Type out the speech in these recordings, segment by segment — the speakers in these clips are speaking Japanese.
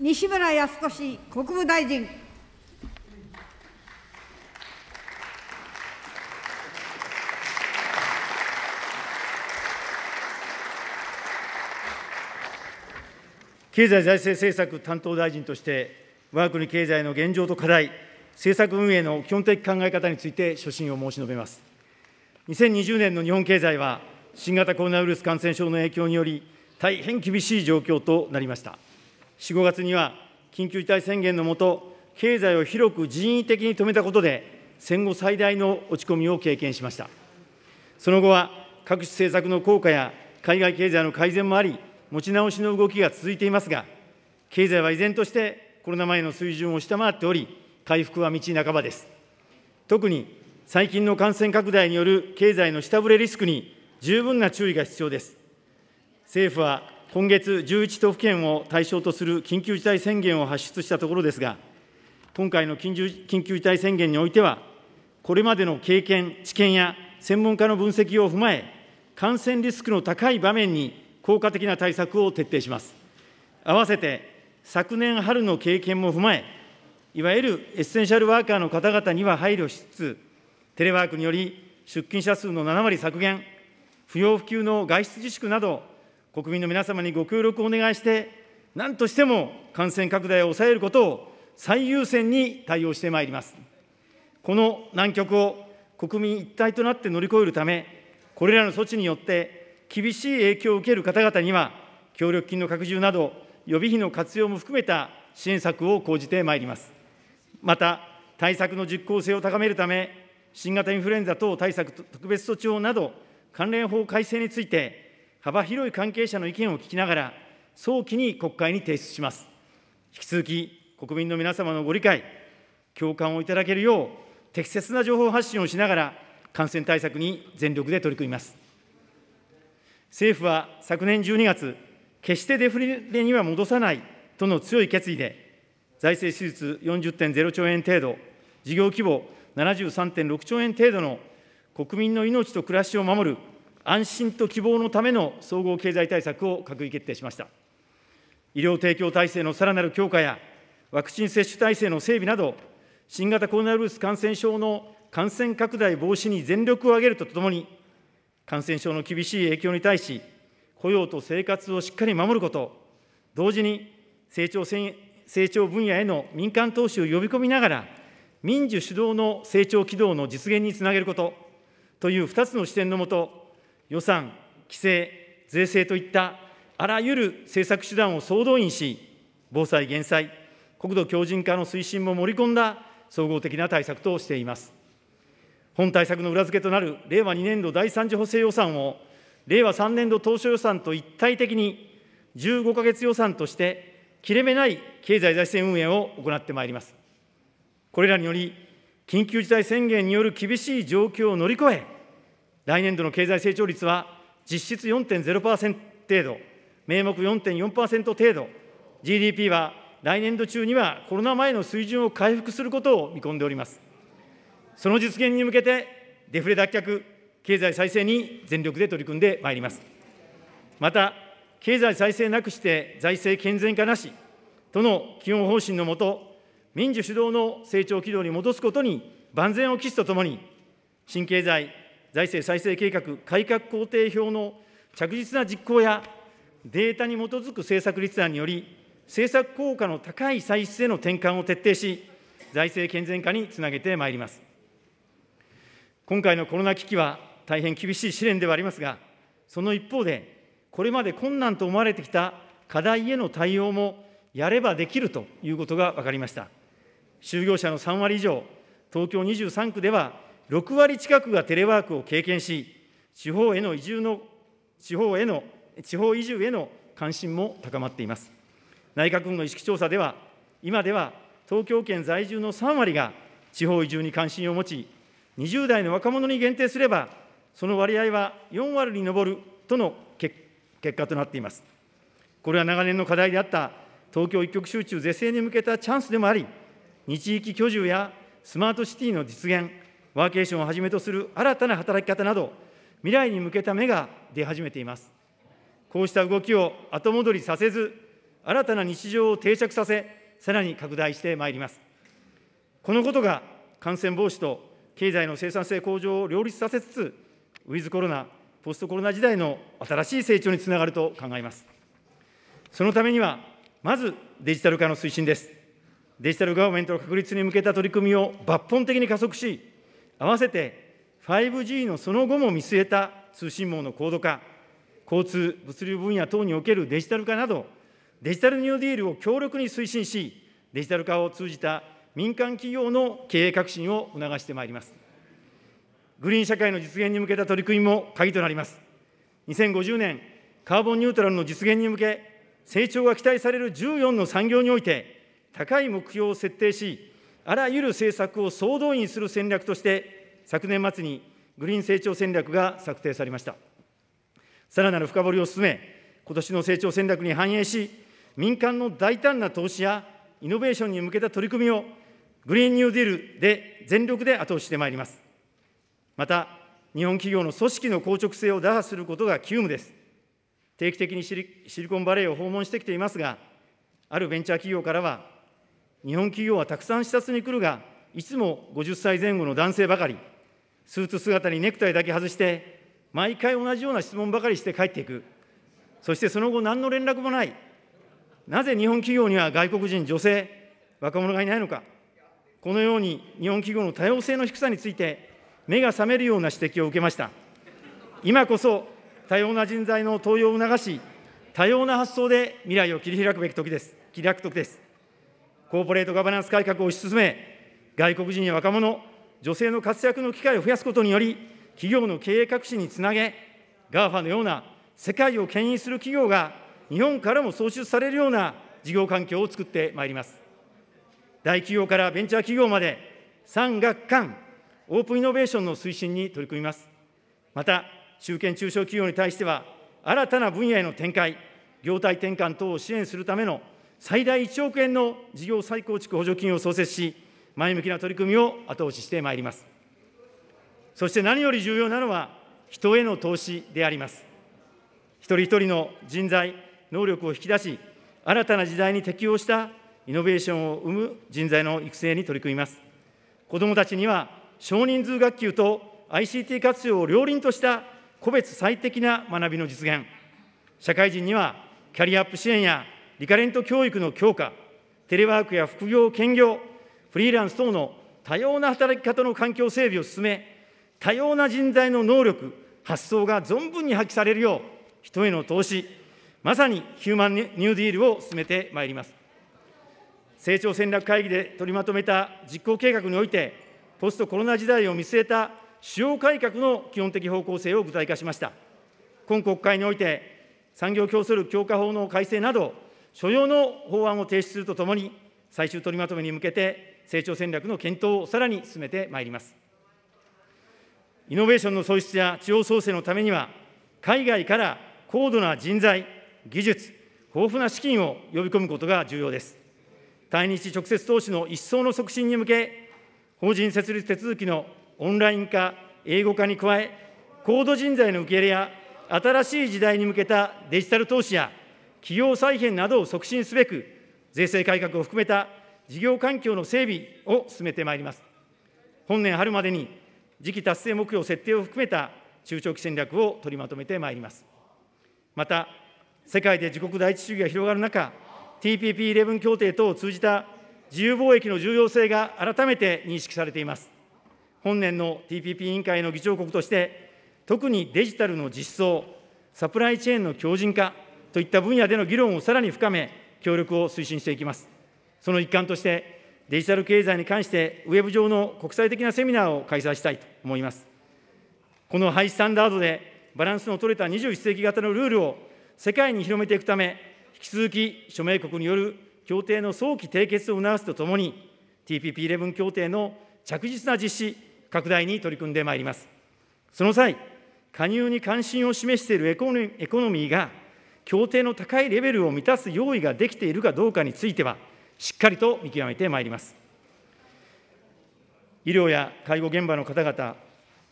西村康稔国務大臣。経済財政政策担当大臣として、我が国経済の現状と課題、政策運営の基本的考え方について所信を申し述べます。2020年の日本経済は、新型コロナウイルス感染症の影響により、大変厳しい状況となりました。4、5月には緊急事態宣言の下、経済を広く人為的に止めたことで、戦後最大の落ち込みを経験しました。その後は各種政策の効果や海外経済の改善もあり、持ち直しの動きが続いていますが、経済は依然としてコロナ前の水準を下回っており、回復は道半ばです。特に最近の感染拡大による経済の下振れリスクに十分な注意が必要です。政府は今月、11都府県を対象とする緊急事態宣言を発出したところですが、今回の緊急事態宣言においては、これまでの経験、知見や専門家の分析を踏まえ、感染リスクの高い場面に効果的な対策を徹底します。合わせて、昨年春の経験も踏まえ、いわゆるエッセンシャルワーカーの方々には配慮しつつ、テレワークにより出勤者数の7割削減、不要不急の外出自粛など、国民の皆様にご協力をお願いして、何としても感染拡大を抑えることを最優先に対応してまいります。この難局を国民一体となって乗り越えるため、これらの措置によって厳しい影響を受ける方々には、協力金の拡充など、予備費の活用も含めた支援策を講じてまいります。また、対策の実効性を高めるため、新型インフルエンザ等対策特別措置法など、関連法改正について、幅広い関係者の意見を聞きながら、早期に国会に提出します。引き続き、国民の皆様のご理解、共感をいただけるよう、適切な情報発信をしながら、感染対策に全力で取り組みます。政府は昨年12月、決してデフレには戻さないとの強い決意で、財政支出40.0兆円程度、事業規模73.6兆円程度の国民の命と暮らしを守る安心と希望のための総合経済対策を閣議決定しました。医療提供体制のさらなる強化や、ワクチン接種体制の整備など、新型コロナウイルス感染症の感染拡大防止に全力を挙げるとともに、感染症の厳しい影響に対し、雇用と生活をしっかり守ること、同時に成長成長分野への民間投資を呼び込みながら、民需主導の成長軌道の実現につなげることという2つの視点のもと、予算、規制、税制といったあらゆる政策手段を総動員し、防災・減災、国土強靭化の推進も盛り込んだ総合的な対策としています。本対策の裏付けとなる令和2年度第3次補正予算を、令和3年度当初予算と一体的に15か月予算として、切れ目ない経済財政運営を行ってまいります。これらにより、緊急事態宣言による厳しい状況を乗り越え、来年度の経済成長率は実質4.0%程度、名目4.4%程度、GDP は来年度中にはコロナ前の水準を回復することを見込んでおります。その実現に向けて、デフレ脱却、経済再生に全力で取り組んでまいります。また、経済再生なくして財政健全化なしとの基本方針のもと、民主主導の成長軌道に戻すことに万全を期すとともに、新経済財政再生計画改革工程表の着実な実行や、データに基づく政策立案により、政策効果の高い歳出への転換を徹底し、財政健全化につなげてまいります。今回のコロナ危機は大変厳しい試練ではありますが、その一方で、これまで困難と思われてきた課題への対応もやればできるということが分かりました。就業者の3割以上、東京23区では6割近くがテレワークを経験し、地方への移住の、地方への、地方移住への関心も高まっています。内閣府の意識調査では、今では東京圏在住の3割が地方移住に関心を持ち、20代の若者に限定すれば、その割合は4割に上るとの結果となっています。これは長年の課題であった東京一極集中是正に向けたチャンスでもあり、日域居住やスマートシティの実現、ワーケーションをはじめとする新たな働き方など、未来に向けた目が出始めています。こうした動きを後戻りさせず、新たな日常を定着させ、さらに拡大してまいります。このことが感染防止と経済の生産性向上を両立させつつ、ウィズコロナ、ポストコロナ時代の新しい成長につながると考えます。そのためには、まずデジタル化の推進です。デジタルガバメントの確立に向けた取り組みを抜本的に加速し、合わせて 5G のその後も見据えた通信網の高度化、交通、物流分野等におけるデジタル化など、デジタルニューディールを強力に推進し、デジタル化を通じた民間企業の経営革新を促してまいります。グリーン社会の実現に向けた取り組みも鍵となります。2050年、カーボンニュートラルの実現に向け、成長が期待される14の産業において、高い目標を設定し、あらゆる政策を総動員する戦略として、昨年末にグリーン成長戦略が策定されました。さらなる深掘りを進め、今年の成長戦略に反映し、民間の大胆な投資やイノベーションに向けた取り組みを、グリーンニューディールで全力で後押ししてまいります。また、日本企業の組織の硬直性を打破することが急務です。定期的にシリコンバレーを訪問してきていますが、あるベンチャー企業からは、日本企業はたくさん視察に来るが、いつも50歳前後の男性ばかり、スーツ姿にネクタイだけ外して、毎回同じような質問ばかりして帰っていく、そしてその後、何の連絡もない、なぜ日本企業には外国人、女性、若者がいないのか、このように日本企業の多様性の低さについて、目が覚めるような指摘を受けました。今こそ多様な人材の登用を促し、多様な発想で未来を切り開くべき時です。切り開く時です。コーポレートガバナンス改革を推し進め、外国人や若者、女性の活躍の機会を増やすことにより、企業の経営革新につなげ、GAFA のような世界を牽引する企業が日本からも創出されるような事業環境を作ってまいります。大企業からベンチャー企業まで、産学官、オープンイノベーションの推進に取り組みます。また、中堅中小企業に対しては、新たな分野への展開、業態転換等を支援するための最大1億円の事業再構築補助金を創設し、前向きな取り組みを後押ししてまいります。そして何より重要なのは、人への投資であります。一人一人の人材、能力を引き出し、新たな時代に適応したイノベーションを生む人材の育成に取り組みます。子どもたちには少人数学級と ICT 活用を両輪とした個別最適な学びの実現、社会人にはキャリアアップ支援やリカレント教育の強化、テレワークや副業・兼業、フリーランス等の多様な働き方の環境整備を進め、多様な人材の能力、発想が存分に発揮されるよう、人への投資、まさにヒューマンニューディールを進めてまいります。成長戦略会議で取りまとめた実行計画において、ポストコロナ時代を見据えた主要改革の基本的方向性を具体化しました。今国会において、産業競争力強化法の改正など、所要の法案を提出するとともに、最終取りまとめに向けて、成長戦略の検討をさらに進めてまいります。イノベーションの創出や地方創生のためには、海外から高度な人材、技術、豊富な資金を呼び込むことが重要です。対日直接投資の一層の促進に向け、法人設立手続きのオンライン化、英語化に加え、高度人材の受け入れや、新しい時代に向けたデジタル投資や、企業再編などを促進すべく、税制改革を含めた事業環境の整備を進めてまいります。本年春までに、次期達成目標設定を含めた中長期戦略を取りまとめてまいります。また、世界で自国第一主義が広がる中、TPP11 協定等を通じた自由貿易の重要性が改めて認識されています。本年の TPP 委員会の議長国として、特にデジタルの実装、サプライチェーンの強靭化、といった分野での議論をさらに深め、協力を推進していきます。その一環として、デジタル経済に関して、ウェブ上の国際的なセミナーを開催したいと思います。このハイスタンダードで、バランスの取れた21世紀型のルールを世界に広めていくため、引き続き署名国による協定の早期締結を促すとともに、TPP11 協定の着実な実施、拡大に取り組んでまいります。その際、加入に関心を示しているエコノミーが、協定の高いレベルを満たす用意ができているかどうかについては、しっかりと見極めてまいります。医療や介護現場の方々、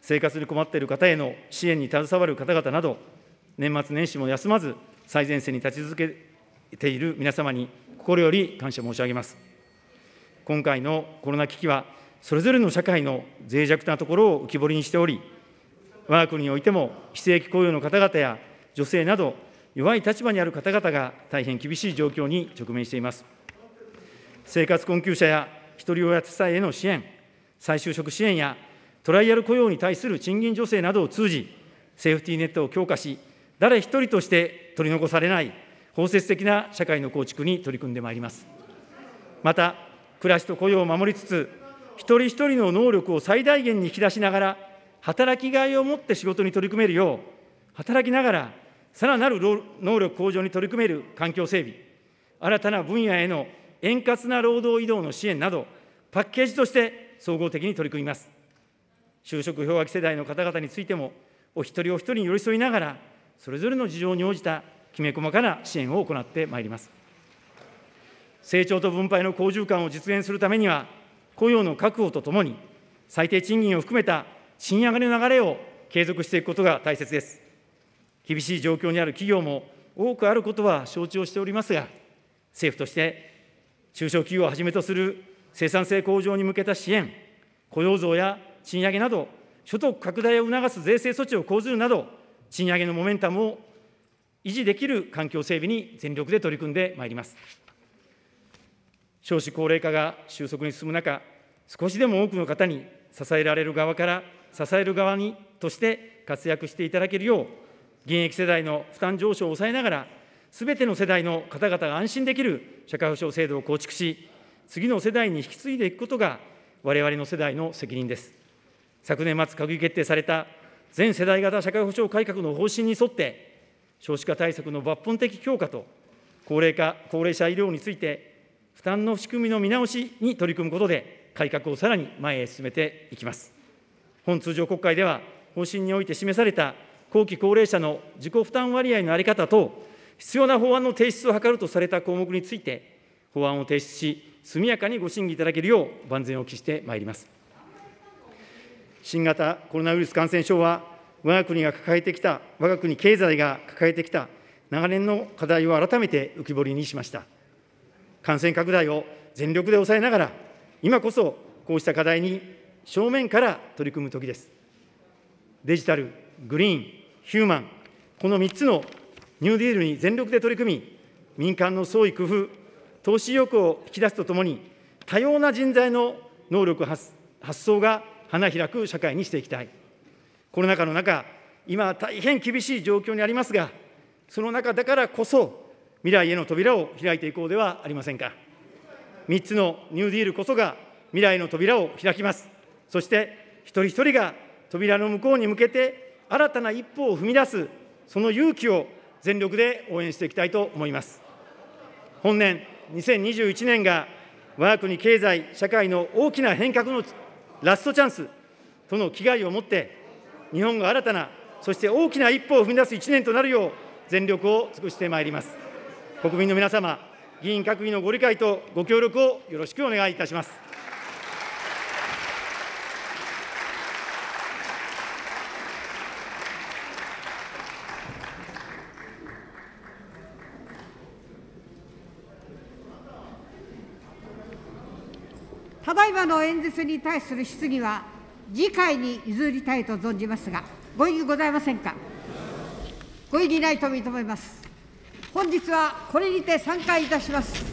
生活に困っている方への支援に携わる方々など、年末年始も休まず、最前線に立ち続けている皆様に心より感謝申し上げます。今回のコロナ危機は、それぞれの社会の脆弱なところを浮き彫りにしており、我が国においても非正規雇用の方々や女性など、弱い立場にある方々が大変厳しい状況に直面しています。生活困窮者やひとり親世帯への支援、再就職支援やトライアル雇用に対する賃金助成などを通じ、セーフティーネットを強化し、誰一人として取り残されない包摂的な社会の構築に取り組んでまいります。また、暮らしと雇用を守りつつ、一人一人の能力を最大限に引き出しながら、働きがいを持って仕事に取り組めるよう、働きながらさらなる能力向上に取り組める環境整備、新たな分野への円滑な労働移動の支援など、パッケージとして総合的に取り組みます。就職氷河期世代の方々についても、お一人お一人に寄り添いながら、それぞれの事情に応じたきめ細かな支援を行ってまいります。成長と分配の好循環を実現するためには、雇用の確保とともに、最低賃金を含めた賃上がりの流れを継続していくことが大切です。厳しい状況にある企業も多くあることは承知をしておりますが、政府として中小企業をはじめとする生産性向上に向けた支援、雇用増や賃上げなど、所得拡大を促す税制措置を講ずるなど、賃上げのモメンタムを維持できる環境整備に全力で取り組んでまいります。少子高齢化が収束に進む中、少しでも多くの方に支えられる側から支える側にとして活躍していただけるよう、現役世代の負担上昇を抑えながら、すべての世代の方々が安心できる社会保障制度を構築し、次の世代に引き継いでいくことが、われわれの世代の責任です。昨年末、閣議決定された全世代型社会保障改革の方針に沿って、少子化対策の抜本的強化と、高齢化、高齢者医療について、負担の仕組みの見直しに取り組むことで、改革をさらに前へ進めていきます。本通常国会では、方針において示された後期高齢者の自己負担割合の在り方等、必要な法案の提出を図るとされた項目について、法案を提出し、速やかにご審議いただけるよう万全を期してまいります。新型コロナウイルス感染症は、我が国が抱えてきた、我が国経済が抱えてきた長年の課題を改めて浮き彫りにしました。感染拡大を全力で抑えながら、今こそこうした課題に正面から取り組む時です。デジタル、グリーン、ヒューマン、この3つのニューディールに全力で取り組み、民間の創意工夫、投資意欲を引き出すとともに、多様な人材の能力発、発想が花開く社会にしていきたい。コロナ禍の中、今大変厳しい状況にありますが、その中だからこそ、未来への扉を開いていこうではありませんか。3つのニューディールこそが未来の扉を開きます。そして、一人一人が扉の向こうに向けて新たな一歩を踏み出す、その勇気を全力で応援していきたいと思います。本年2021年が我が国経済、社会の大きな変革のラストチャンスとの危害を持って、日本が新たな、そして大きな一歩を踏み出す1年となるよう、全力を尽くしてまいります。国民の皆様、議員各位のご理解とご協力をよろしくお願いいたします。ただいまの演説に対する質疑は、次回に譲りたいと存じますが、ご異議ございませんか。ご異議ないと認めます。本日はこれにて散会いたします。